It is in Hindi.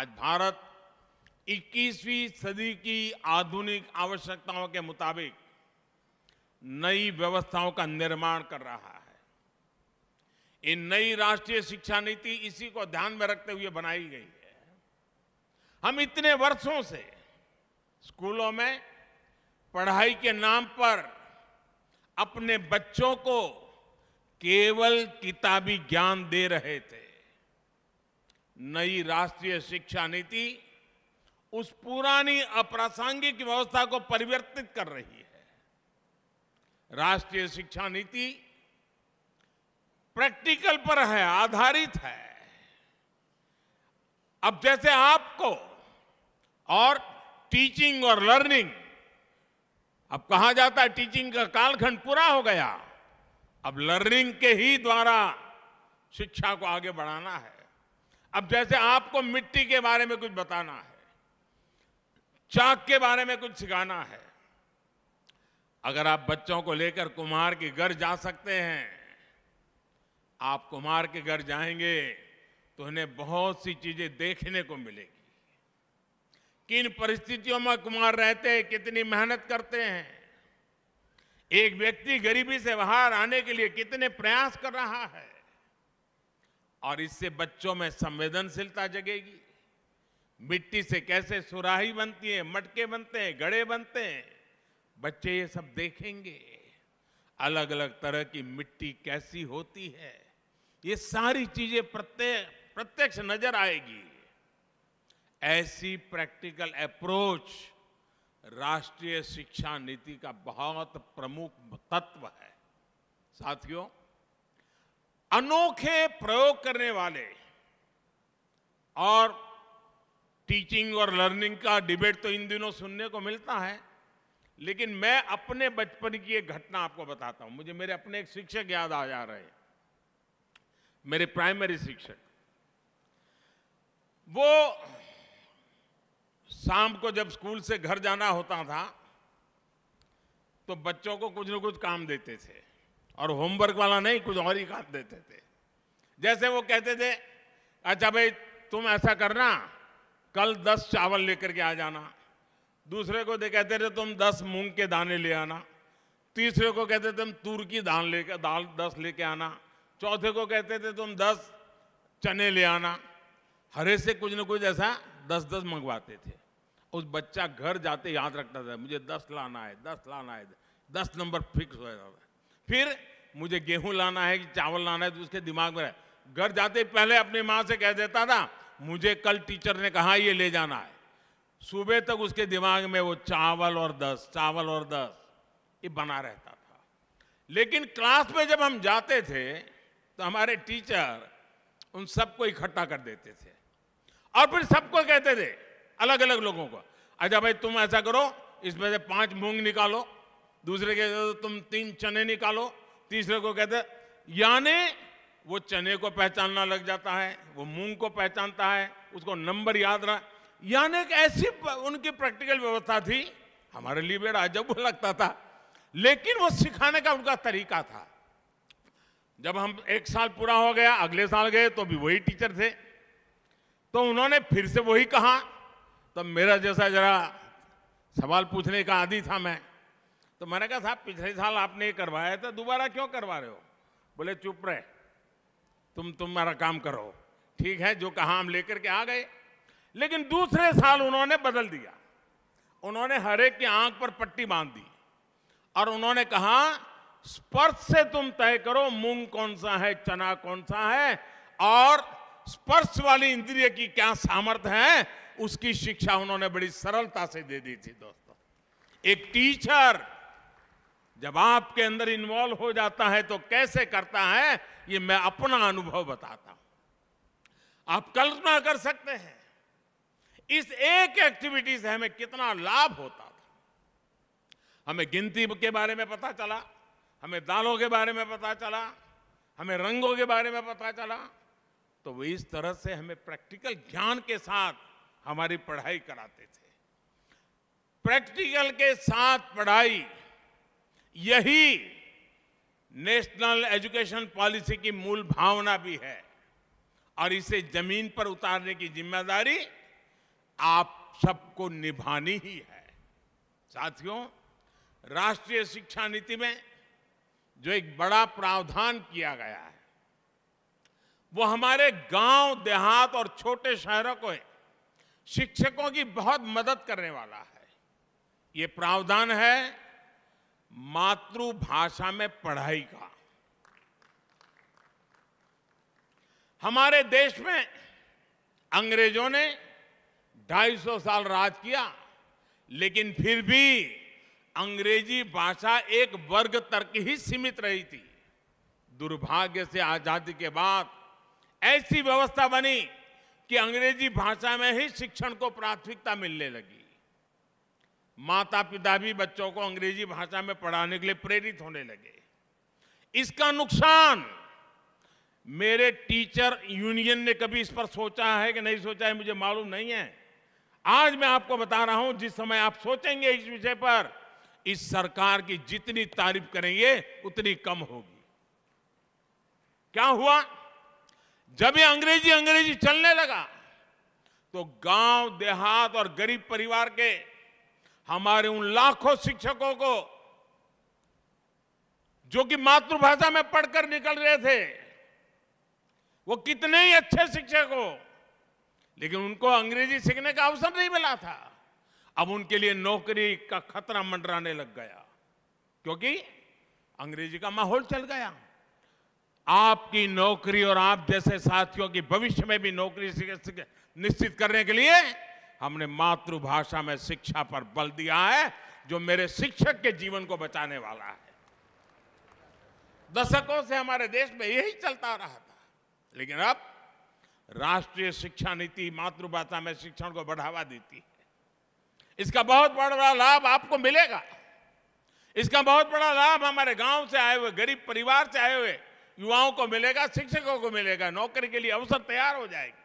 आज भारत 21वीं सदी की आधुनिक आवश्यकताओं के मुताबिक नई व्यवस्थाओं का निर्माण कर रहा है इन नई राष्ट्रीय शिक्षा नीति इसी को ध्यान में रखते हुए बनाई गई है हम इतने वर्षों से स्कूलों में पढ़ाई के नाम पर अपने बच्चों को केवल किताबी ज्ञान दे रहे थे नई राष्ट्रीय शिक्षा नीति उस पुरानी अप्रासंगिक व्यवस्था को परिवर्तित कर रही है राष्ट्रीय शिक्षा नीति प्रैक्टिकल पर है आधारित है अब जैसे आपको और टीचिंग और लर्निंग अब कहा जाता है टीचिंग का कालखंड पूरा हो गया अब लर्निंग के ही द्वारा शिक्षा को आगे बढ़ाना है अब जैसे आपको मिट्टी के बारे में कुछ बताना है चाक के बारे में कुछ सिखाना है अगर आप बच्चों को लेकर कुमार के घर जा सकते हैं आप कुमार के घर जाएंगे तो उन्हें बहुत सी चीजें देखने को मिलेगी किन परिस्थितियों में कुमार रहते हैं कितनी मेहनत करते हैं एक व्यक्ति गरीबी से बाहर आने के लिए कितने प्रयास कर रहा है और इससे बच्चों में संवेदनशीलता जगेगी मिट्टी से कैसे सुराही बनती है मटके बनते हैं गड़े बनते हैं बच्चे ये सब देखेंगे अलग अलग तरह की मिट्टी कैसी होती है ये सारी चीजें प्रत्यक्ष प्रत्यक्ष नजर आएगी ऐसी प्रैक्टिकल अप्रोच राष्ट्रीय शिक्षा नीति का बहुत प्रमुख तत्व है साथियों अनोखे प्रयोग करने वाले और टीचिंग और लर्निंग का डिबेट तो इन दिनों सुनने को मिलता है लेकिन मैं अपने बचपन की एक घटना आपको बताता हूं मुझे मेरे अपने एक शिक्षक याद आ जा रहे हैं मेरे प्राइमरी शिक्षक वो शाम को जब स्कूल से घर जाना होता था तो बच्चों को कुछ न कुछ काम देते थे और होमवर्क वाला नहीं कुछ और ही काम देते थे जैसे वो कहते थे अच्छा भाई तुम ऐसा करना कल दस चावल लेकर के आ जाना दूसरे को कहते थे तुम दस मूंग के दाने ले आना तीसरे को कहते थे तुम तूर की दाल लेकर दाल दस लेके आना चौथे को कहते थे तुम दस चने ले आना हरे से कुछ न कुछ ऐसा दस दस मंगवाते थे उस बच्चा घर जाते याद रखता था मुझे दस लाना है दस लाना है दस नंबर फिक्स हो जाता था फिर मुझे गेहूं लाना है कि चावल लाना है तो उसके दिमाग में घर जाते पहले अपनी माँ से कह देता था मुझे कल टीचर ने कहा ये ले जाना है सुबह तक उसके दिमाग में वो चावल और दस चावल और दस ये बना रहता था लेकिन क्लास में जब हम जाते थे तो हमारे टीचर उन सबको इकट्ठा कर देते थे और फिर सबको कहते थे अलग अलग लोगों को अच्छा भाई तुम ऐसा करो इसमें से पांच मूंग निकालो दूसरे कहते तो तुम तीन चने निकालो तीसरे को कहते यानी वो चने को पहचानना लग जाता है वो मूंग को पहचानता है उसको नंबर याद रहा यानी एक ऐसी उनकी प्रैक्टिकल व्यवस्था थी हमारे लिए बेड़ा अजब लगता था लेकिन वो सिखाने का उनका तरीका था जब हम एक साल पूरा हो गया अगले साल गए तो भी वही टीचर थे तो उन्होंने फिर से वही कहा तब तो मेरा जैसा जरा सवाल पूछने का आदि था मैं तो मैंने कहा साहब पिछले साल आपने ये करवाया था दोबारा क्यों करवा रहे हो बोले चुप रहे तुम तुम्हारा काम करो ठीक है जो कहा हम लेकर के आ गए लेकिन दूसरे साल उन्होंने बदल दिया उन्होंने हरेक की आंख पर पट्टी बांध दी और उन्होंने कहा स्पर्श से तुम तय करो मूंग कौन सा है चना कौन सा है और स्पर्श वाली इंद्रिय की क्या सामर्थ्य है उसकी शिक्षा उन्होंने बड़ी सरलता से दे दी थी दोस्तों एक टीचर जब आपके अंदर इन्वॉल्व हो जाता है तो कैसे करता है ये मैं अपना अनुभव बताता हूं आप कल्पना कर सकते हैं इस एक एक्टिविटी से हमें कितना लाभ होता था हमें गिनती के बारे में पता चला हमें दालों के बारे में पता चला हमें रंगों के बारे में पता चला तो वो इस तरह से हमें प्रैक्टिकल ज्ञान के साथ हमारी पढ़ाई कराते थे प्रैक्टिकल के साथ पढ़ाई यही नेशनल एजुकेशन पॉलिसी की मूल भावना भी है और इसे जमीन पर उतारने की जिम्मेदारी आप सबको निभानी ही है साथियों राष्ट्रीय शिक्षा नीति में जो एक बड़ा प्रावधान किया गया है वो हमारे गांव देहात और छोटे शहरों को शिक्षकों की बहुत मदद करने वाला है ये प्रावधान है मातृभाषा में पढ़ाई का हमारे देश में अंग्रेजों ने 250 साल राज किया लेकिन फिर भी अंग्रेजी भाषा एक वर्ग तक ही सीमित रही थी दुर्भाग्य से आजादी के बाद ऐसी व्यवस्था बनी कि अंग्रेजी भाषा में ही शिक्षण को प्राथमिकता मिलने लगी माता पिता भी बच्चों को अंग्रेजी भाषा में पढ़ाने के लिए प्रेरित होने लगे इसका नुकसान मेरे टीचर यूनियन ने कभी इस पर सोचा है कि नहीं सोचा है मुझे मालूम नहीं है आज मैं आपको बता रहा हूं जिस समय आप सोचेंगे इस विषय पर इस सरकार की जितनी तारीफ करेंगे उतनी कम होगी क्या हुआ जब ये अंग्रेजी अंग्रेजी चलने लगा तो गांव देहात और गरीब परिवार के हमारे उन लाखों शिक्षकों को जो कि मातृभाषा में पढ़कर निकल रहे थे वो कितने ही अच्छे शिक्षक हो लेकिन उनको अंग्रेजी सीखने का अवसर नहीं मिला था अब उनके लिए नौकरी का खतरा मंडराने लग गया क्योंकि अंग्रेजी का माहौल चल गया आपकी नौकरी और आप जैसे साथियों की भविष्य में भी नौकरी निश्चित करने के लिए हमने मातृभाषा में शिक्षा पर बल दिया है जो मेरे शिक्षक के जीवन को बचाने वाला है दशकों से हमारे देश में यही चलता रहा था लेकिन अब राष्ट्रीय शिक्षा नीति मातृभाषा में शिक्षण को बढ़ावा देती है इसका बहुत बड़ा लाभ आपको मिलेगा इसका बहुत बड़ा लाभ हमारे गांव से आए हुए गरीब परिवार से आए हुए युवाओं को मिलेगा शिक्षकों को मिलेगा नौकरी के लिए अवसर तैयार हो जाएगी